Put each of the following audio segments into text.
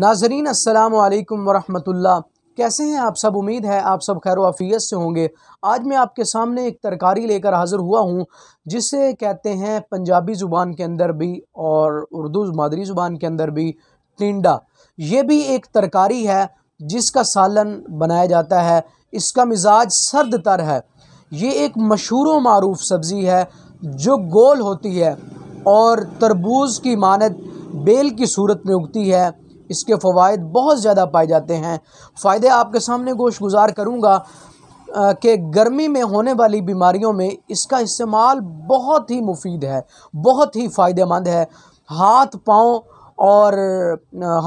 नाजरीन असलकम वरहमतुल्ला कैसे हैं आप सब उम्मीद है आप सब खैर वाफियत से होंगे आज मैं आपके सामने एक तरकारी लेकर हाज़िर हुआ हूँ जिसे कहते हैं पंजाबी ज़ुबान के अंदर भी और उर्दू मादरी ज़ुबान के अंदर भी टिंडा ये भी एक तरकारी है जिसका सालन बनाया जाता है इसका मिजाज सर्द तर है ये एक मशहूर मरूफ़ सब्ज़ी है जो गोल होती है और तरबूज की मानद बेल की सूरत में उगती है इसके फ़वाद बहुत ज़्यादा पाए जाते हैं फ़ायदे आपके सामने गोश गुजार करूँगा कि गर्मी में होने वाली बीमारियों में इसका इस्तेमाल बहुत ही मुफीद है बहुत ही फ़ायदेमंद है हाथ पाँव और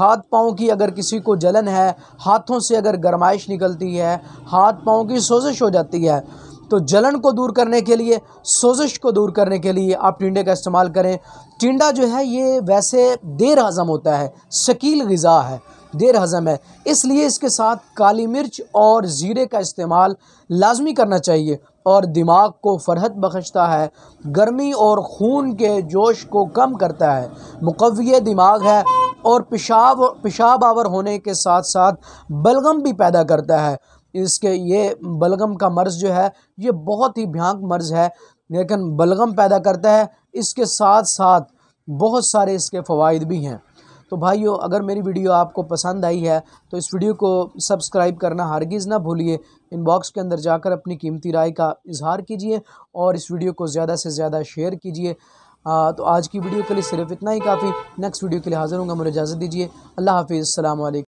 हाथ पाँव की अगर किसी को जलन है हाथों से अगर गरमाइश निकलती है हाथ पाँव की सोजिश हो जाती है तो जलन को दूर करने के लिए सोजिश को दूर करने के लिए आप टिंडे का इस्तेमाल करें टिंडा जो है ये वैसे देर हज़म होता है शकील गज़ा है देर हज़म है इसलिए इसके साथ काली मिर्च और ज़ीरे का इस्तेमाल लाजमी करना चाहिए और दिमाग को फरहत बख्शता है गर्मी और खून के जोश को कम करता है मुकविय दिमाग है और पेशाब पेशाब आवर होने के साथ साथ बलगम भी पैदा करता है इसके ये बलगम का मर्ज़ जो है ये बहुत ही भ्यांक मर्ज़ है लेकिन बलगम पैदा करता है इसके साथ साथ बहुत सारे इसके फ़वाद भी हैं तो भाइयों अगर मेरी वीडियो आपको पसंद आई है तो इस वीडियो को सब्सक्राइब करना हरगिज़ ना भूलिए इनबॉक्स के अंदर जाकर अपनी कीमती राय का इजहार कीजिए और इस वीडियो को ज़्यादा से ज़्यादा शेयर कीजिए तो आज की वीडियो के लिए सिर्फ इतना ही काफ़ी नेक्स्ट वीडियो के लिए हाज़िर होंगे मुझे इजाज़त दीजिए अल्लाह हाफिज़ अल्लाम